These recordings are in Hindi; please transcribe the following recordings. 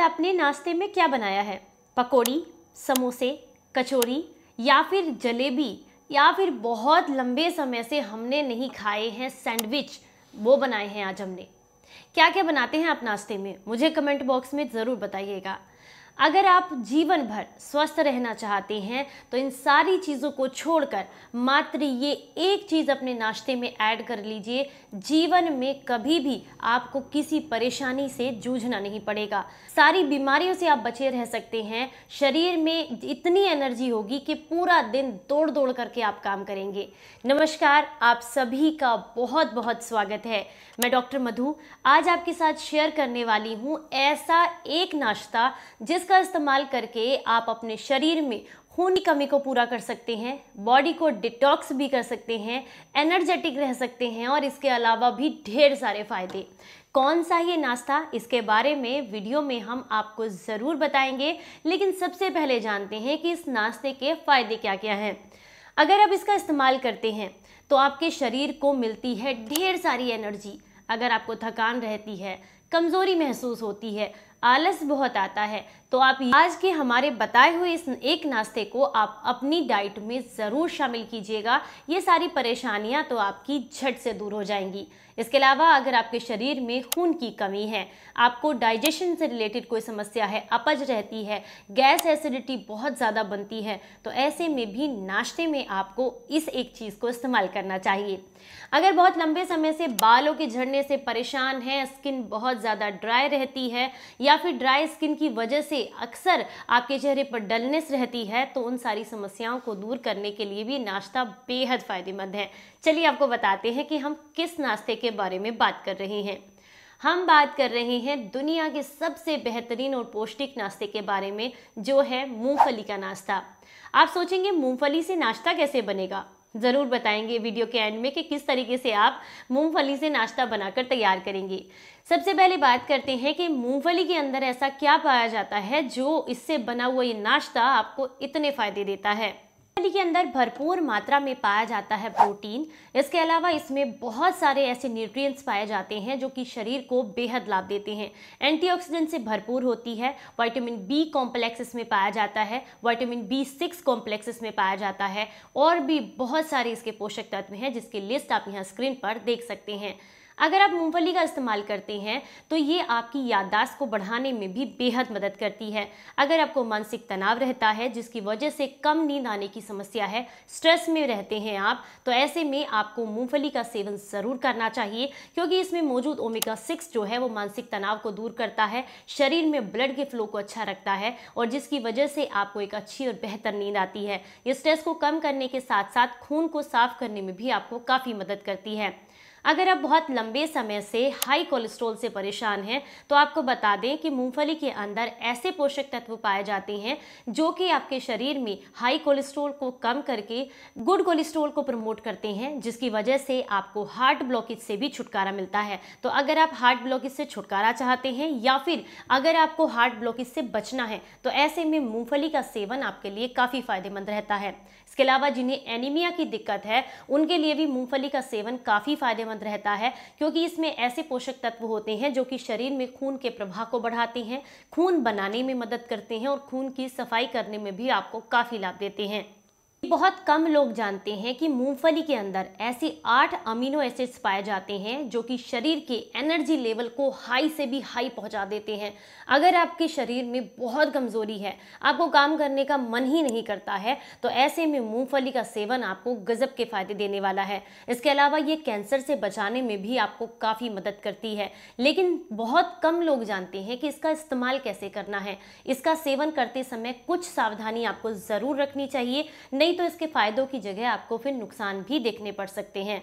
आपने तो नाश्ते में क्या बनाया है पकौड़ी समोसे कचौरी या फिर जलेबी या फिर बहुत लंबे समय से हमने नहीं खाए हैं सैंडविच वो बनाए हैं आज हमने क्या क्या बनाते हैं आप नाश्ते में मुझे कमेंट बॉक्स में ज़रूर बताइएगा अगर आप जीवन भर स्वस्थ रहना चाहते हैं तो इन सारी चीज़ों को छोड़कर मात्र ये एक चीज़ अपने नाश्ते में ऐड कर लीजिए जीवन में कभी भी आपको किसी परेशानी से जूझना नहीं पड़ेगा सारी बीमारियों से आप बचे रह सकते हैं शरीर में इतनी एनर्जी होगी कि पूरा दिन दौड़ दौड़ करके आप काम करेंगे नमस्कार आप सभी का बहुत बहुत स्वागत है मैं डॉक्टर मधु आज आपके साथ शेयर करने वाली हूँ ऐसा एक नाश्ता जिस जिसका इस्तेमाल करके आप अपने शरीर में खून की कमी को पूरा कर सकते हैं बॉडी को डिटॉक्स भी कर सकते हैं एनर्जेटिक रह सकते हैं और इसके अलावा भी ढेर सारे फायदे कौन सा ये नाश्ता इसके बारे में वीडियो में हम आपको ज़रूर बताएंगे लेकिन सबसे पहले जानते हैं कि इस नाश्ते के फ़ायदे क्या क्या हैं अगर आप इसका इस्तेमाल करते हैं तो आपके शरीर को मिलती है ढेर सारी एनर्जी अगर आपको थकान रहती है कमज़ोरी महसूस होती है आलस बहुत आता है तो आप आज के हमारे बताए हुए इस एक नाश्ते को आप अपनी डाइट में ज़रूर शामिल कीजिएगा ये सारी परेशानियाँ तो आपकी झट से दूर हो जाएंगी इसके अलावा अगर आपके शरीर में खून की कमी है आपको डाइजेशन से रिलेटेड कोई समस्या है अपज रहती है गैस एसिडिटी बहुत ज़्यादा बनती है तो ऐसे में भी नाश्ते में आपको इस एक चीज़ को इस्तेमाल करना चाहिए अगर बहुत लंबे समय से बालों के झड़ने से परेशान हैं स्किन बहुत ज़्यादा ड्राई रहती है या फिर ड्राई स्किन की वजह से अक्सर आपके चेहरे पर डलनेस रहती है तो उन सारी समस्याओं को दूर करने के लिए भी नाश्ता बेहद फ़ायदेमंद है चलिए आपको बताते हैं कि हम किस नाश्ते के बारे में बात कर रहे हैं हम बात कर रहे हैं दुनिया के सबसे बेहतरीन और पौष्टिक नाश्ते के बारे में जो है मूंगफली का नाश्ता आप सोचेंगे मूंगफली से नाश्ता कैसे बनेगा ज़रूर बताएंगे वीडियो के एंड में कि किस तरीके से आप मूंगफली से नाश्ता बनाकर तैयार करेंगे सबसे पहले बात करते हैं कि मूंगफली के अंदर ऐसा क्या पाया जाता है जो इससे बना हुआ ये नाश्ता आपको इतने फ़ायदे देता है मूंगफली के अंदर भरपूर मात्रा में पाया जाता है प्रोटीन इसके अलावा इसमें बहुत सारे ऐसे न्यूट्रिएंट्स पाए जाते हैं जो कि शरीर को बेहद लाभ देते हैं एंटीऑक्सीडेंट से भरपूर होती है वाइटामिन बी कॉम्प्लेक्स इसमें पाया जाता है वाइटामिन बी सिक्स कॉम्प्लेक्स इसमें पाया जाता है और भी बहुत सारे इसके पोषक तत्व हैं जिसकी लिस्ट आप यहाँ स्क्रीन पर देख सकते हैं अगर आप मूंगफली का इस्तेमाल करते हैं तो ये आपकी याददाश्त को बढ़ाने में भी बेहद मदद करती है अगर आपको मानसिक तनाव रहता है जिसकी वजह से कम नींद आने की समस्या है स्ट्रेस में रहते हैं आप तो ऐसे में आपको मूंगफली का सेवन ज़रूर करना चाहिए क्योंकि इसमें मौजूद ओमेगा सिक्स जो है वो मानसिक तनाव को दूर करता है शरीर में ब्लड के फ्लो को अच्छा रखता है और जिसकी वजह से आपको एक अच्छी और बेहतर नींद आती है ये स्ट्रेस को कम करने के साथ साथ खून को साफ करने में भी आपको काफ़ी मदद करती है अगर आप बहुत लंबे समय से हाई कोलेस्ट्रॉल से परेशान हैं तो आपको बता दें कि मूंगफली के अंदर ऐसे पोषक तत्व पाए जाते हैं जो कि आपके शरीर में हाई कोलेस्ट्रॉल को कम करके गुड कोलेस्ट्रॉल को प्रमोट करते हैं जिसकी वजह से आपको हार्ट ब्लॉकेज से भी छुटकारा मिलता है तो अगर आप हार्ट ब्लॉकेज से छुटकारा चाहते हैं या फिर अगर आपको हार्ट ब्लॉकेज से बचना है तो ऐसे में मूँगफली का सेवन आपके लिए काफ़ी फायदेमंद रहता है इसके अलावा जिन्हें एनीमिया की दिक्कत है उनके लिए भी मूँगफली का सेवन काफ़ी फायदेमंद फायदेमंद रहता है क्योंकि इसमें ऐसे पोषक तत्व होते हैं जो कि शरीर में खून के प्रभाव को बढ़ाते हैं खून बनाने में मदद करते हैं और खून की सफाई करने में भी आपको काफ़ी लाभ देते हैं बहुत कम लोग जानते हैं कि मूंगफली के अंदर ऐसे आठ अमीनो एसिड्स पाए जाते हैं जो कि शरीर के एनर्जी लेवल को हाई से भी हाई पहुंचा देते हैं अगर आपके शरीर में बहुत कमज़ोरी है आपको काम करने का मन ही नहीं करता है तो ऐसे में मूंगफली का सेवन आपको गज़ब के फ़ायदे देने वाला है इसके अलावा ये कैंसर से बचाने में भी आपको काफ़ी मदद करती है लेकिन बहुत कम लोग जानते हैं कि इसका इस्तेमाल कैसे करना है इसका सेवन करते समय कुछ सावधानी आपको ज़रूर रखनी चाहिए नहीं नहीं तो इसके फ़ायदों की जगह आपको फिर नुकसान भी देखने पड़ सकते हैं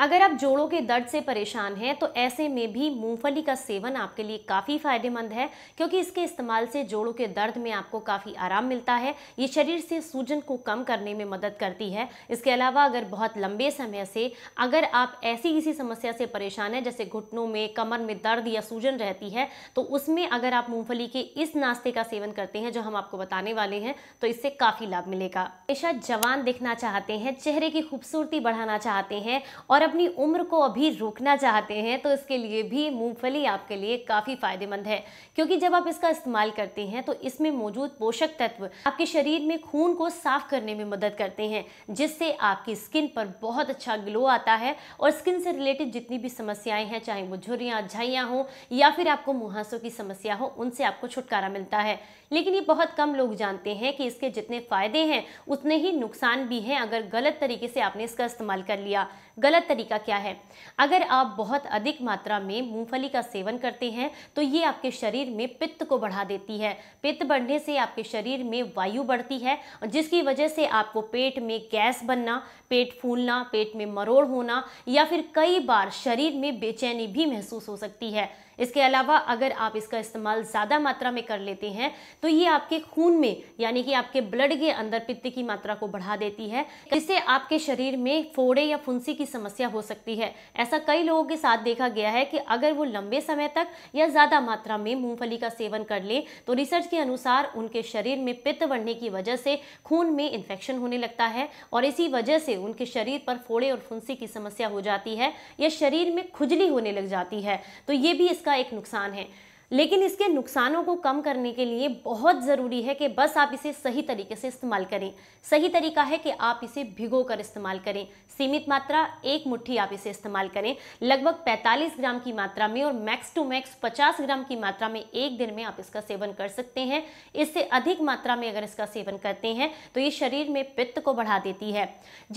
अगर आप जोड़ों के दर्द से परेशान हैं तो ऐसे में भी मूंगफली का सेवन आपके लिए काफ़ी फायदेमंद है क्योंकि इसके इस्तेमाल से जोड़ों के दर्द में आपको काफ़ी आराम मिलता है ये शरीर से सूजन को कम करने में मदद करती है इसके अलावा अगर बहुत लंबे समय से अगर आप ऐसी किसी समस्या से परेशान हैं जैसे घुटनों में कमर में दर्द या सूजन रहती है तो उसमें अगर आप मूँगफली के इस नाश्ते का सेवन करते हैं जो हम आपको बताने वाले हैं तो इससे काफ़ी लाभ मिलेगा हमेशा जवान दिखना चाहते हैं चेहरे की खूबसूरती बढ़ाना चाहते हैं और अब अपनी उम्र को अभी रोकना चाहते हैं तो इसके लिए भी मूंगफली आपके लिए काफ़ी फ़ायदेमंद है क्योंकि जब आप इसका इस्तेमाल करते हैं तो इसमें मौजूद पोषक तत्व आपके शरीर में खून को साफ करने में मदद करते हैं जिससे आपकी स्किन पर बहुत अच्छा ग्लो आता है और स्किन से रिलेटेड जितनी भी समस्याएं हैं चाहे वो झुरियाँ झाइयाँ हों या फिर आपको मुहासों की समस्या हो उनसे आपको छुटकारा मिलता है लेकिन ये बहुत कम लोग जानते हैं कि इसके जितने फ़ायदे हैं उतने ही नुकसान भी हैं अगर गलत तरीके से आपने इसका इस्तेमाल कर लिया गलत तरीका क्या है अगर आप बहुत अधिक मात्रा में मूंगफली का सेवन करते हैं तो ये आपके शरीर में पित्त को बढ़ा देती है पित्त बढ़ने से आपके शरीर में वायु बढ़ती है जिसकी वजह से आपको पेट में गैस बनना पेट फूलना पेट में मरोड़ होना या फिर कई बार शरीर में बेचैनी भी महसूस हो सकती है इसके अलावा अगर आप इसका इस्तेमाल ज़्यादा मात्रा में कर लेते हैं तो ये आपके खून में यानी कि आपके ब्लड के अंदर पित्त की मात्रा को बढ़ा देती है इससे आपके शरीर में फोड़े या फुंसी की समस्या हो सकती है ऐसा कई लोगों के साथ देखा गया है कि अगर वो लंबे समय तक या ज़्यादा मात्रा में मूँगफली का सेवन कर लें तो रिसर्च के अनुसार उनके शरीर में पित्त बढ़ने की वजह से खून में इन्फेक्शन होने लगता है और इसी वजह से उनके शरीर पर फोड़े और फुंसी की समस्या हो जाती है या शरीर में खुजली होने लग जाती है तो ये भी इस इसका एक नुकसान है लेकिन इसके नुकसानों को कम करने के लिए बहुत ज़रूरी है कि बस आप इसे सही तरीके से इस्तेमाल करें सही तरीका है कि आप इसे भिगो कर इस्तेमाल करें सीमित मात्रा एक मुट्ठी आप इसे इस्तेमाल करें लगभग 45 ग्राम की मात्रा में और मैक्स टू मैक्स 50 ग्राम की मात्रा में एक दिन में आप इसका सेवन कर सकते हैं इससे अधिक मात्रा में अगर इसका सेवन करते हैं तो ये शरीर में पित्त को बढ़ा देती है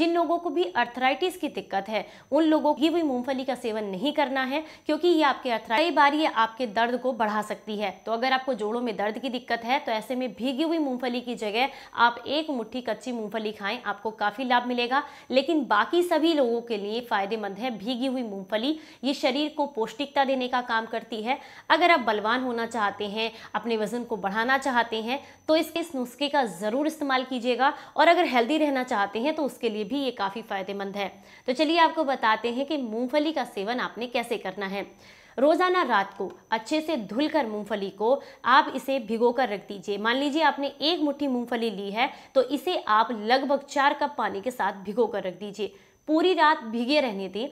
जिन लोगों को भी अर्थराइटिस की दिक्कत है उन लोगों की भी मूंगफली का सेवन नहीं करना है क्योंकि ये आपके अर्थराइट कई बार ये आपके दर्द को बढ़ा सकती है तो अगर आपको जोड़ों में दर्द की दिक्कत है तो ऐसे में भीगी हुई मूंगफली की जगह आप एक मुट्ठी कच्ची मूंगफली खाएं आपको काफ़ी लाभ मिलेगा लेकिन बाकी सभी लोगों के लिए फ़ायदेमंद है भीगी हुई मूंगफली ये शरीर को पौष्टिकता देने का काम करती है अगर आप बलवान होना चाहते हैं अपने वजन को बढ़ाना चाहते हैं तो इसके इस नुस्खे का ज़रूर इस्तेमाल कीजिएगा और अगर हेल्दी रहना चाहते हैं तो उसके लिए भी ये काफ़ी फ़ायदेमंद है तो चलिए आपको बताते हैं कि मूँगफली का सेवन आपने कैसे करना है रोज़ाना रात को अच्छे से धुल कर मूँगफली को आप इसे भिगो कर रख दीजिए मान लीजिए आपने एक मुट्ठी मूँगफली ली है तो इसे आप लगभग चार कप पानी के साथ भिगो कर रख दीजिए पूरी रात भिगे रहने दें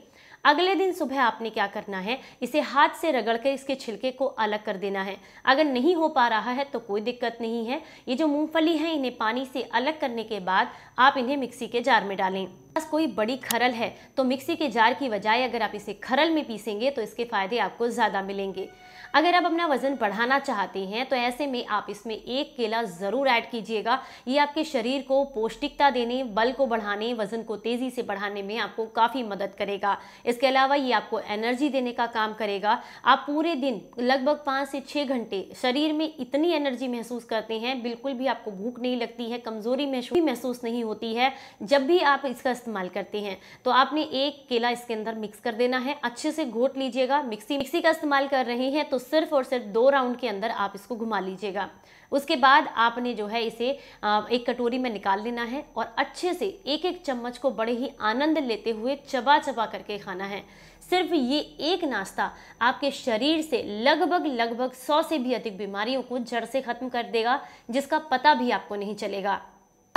अगले दिन सुबह आपने क्या करना है इसे हाथ से रगड़ कर इसके छिलके को अलग कर देना है अगर नहीं हो पा रहा है तो कोई दिक्कत नहीं है ये जो मूंगफली है इन्हें पानी से अलग करने के बाद आप इन्हें मिक्सी के जार में डालें पास कोई बड़ी खरल है तो मिक्सी के जार की बजाय अगर आप इसे खरल में पीसेंगे तो इसके फ़ायदे आपको ज़्यादा मिलेंगे अगर आप अपना वज़न बढ़ाना चाहते हैं तो ऐसे में आप इसमें एक केला ज़रूर ऐड कीजिएगा ये आपके शरीर को पौष्टिकता देने बल को बढ़ाने वज़न को तेज़ी से बढ़ाने में आपको काफ़ी मदद करेगा इसके अलावा ये आपको एनर्जी देने का काम करेगा आप पूरे दिन लगभग पाँच से छः घंटे शरीर में इतनी एनर्जी महसूस करते हैं बिल्कुल भी आपको भूख नहीं लगती है कमज़ोरी महसूस नहीं होती है जब भी आप इसका इस्तेमाल करते हैं तो आपने एक केला इसके अंदर मिक्स कर देना है अच्छे से घोट लीजिएगा मिक्सी मिक्सी का इस्तेमाल कर रहे हैं तो सिर्फ और सिर्फ दो राउंड के अंदर आप इसको घुमा लीजिएगा उसके बाद आपने जो है इसे एक कटोरी में निकाल लेना है और अच्छे से एक एक चम्मच को बड़े ही आनंद लेते हुए चबा चबा करके खाना है सिर्फ ये एक नाश्ता आपके शरीर से लगभग लगभग सौ से भी अधिक बीमारियों को जड़ से ख़त्म कर देगा जिसका पता भी आपको नहीं चलेगा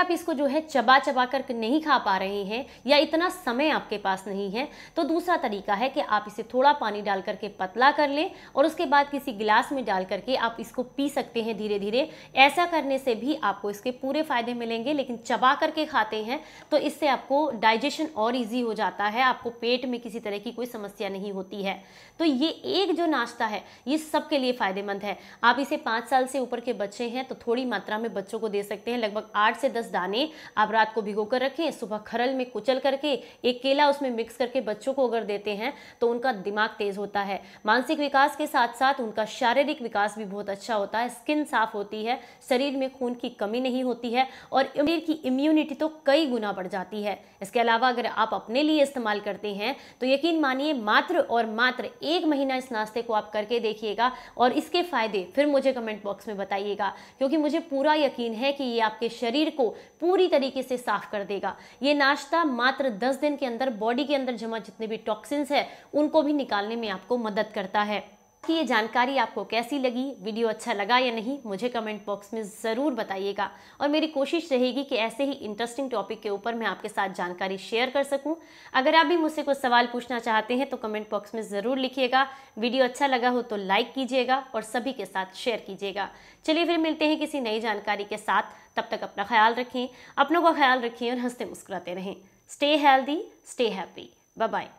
आप इसको जो है चबा चबा कर नहीं खा पा रहे हैं या इतना समय आपके पास नहीं है तो दूसरा तरीका है कि आप इसे थोड़ा पानी डाल करके पतला कर लें और उसके बाद किसी गिलास में डाल करके आप इसको पी सकते हैं धीरे धीरे ऐसा करने से भी आपको इसके पूरे फ़ायदे मिलेंगे लेकिन चबा करके खाते हैं तो इससे आपको डाइजेशन और ईजी हो जाता है आपको पेट में किसी तरह की कोई समस्या नहीं होती है तो ये एक जो नाश्ता है ये सबके लिए फ़ायदेमंद है आप इसे पाँच साल से ऊपर के बच्चे हैं तो थोड़ी मात्रा में बच्चों को दे सकते हैं लगभग आठ से दस दस दाने आप रात को भिगो कर रखें सुबह खरल में कुचल करके एक केला उसमें मिक्स करके बच्चों को अगर देते हैं तो उनका दिमाग तेज़ होता है मानसिक विकास के साथ साथ उनका शारीरिक विकास भी बहुत अच्छा होता है स्किन साफ होती है शरीर में खून की कमी नहीं होती है और शरीर की इम्यूनिटी तो कई गुना बढ़ जाती है इसके अलावा अगर आप अपने लिए इस्तेमाल करते हैं तो यकीन मानिए मात्र और मात्र एक महीना इस नाश्ते को आप करके देखिएगा और इसके फ़ायदे फिर मुझे कमेंट बॉक्स में बताइएगा क्योंकि मुझे पूरा यकीन है कि ये आपके शरीर को पूरी तरीके से साफ कर देगा ये नाश्ता मात्र 10 दिन के अंदर बॉडी के अंदर जमा जितने भी टॉक्सिन्स है उनको भी निकालने में आपको मदद करता है कि ये जानकारी आपको कैसी लगी वीडियो अच्छा लगा या नहीं मुझे कमेंट बॉक्स में ज़रूर बताइएगा और मेरी कोशिश रहेगी कि ऐसे ही इंटरेस्टिंग टॉपिक के ऊपर मैं आपके साथ जानकारी शेयर कर सकूं अगर आप भी मुझसे कुछ सवाल पूछना चाहते हैं तो कमेंट बॉक्स में ज़रूर लिखिएगा वीडियो अच्छा लगा हो तो लाइक कीजिएगा और सभी के साथ शेयर कीजिएगा चलिए फिर मिलते हैं किसी नई जानकारी के साथ तब तक अपना ख्याल रखें अपनों का ख्याल रखें और हंसते मुस्कुराते रहें stay healthy stay happy bye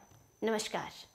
नमस्कार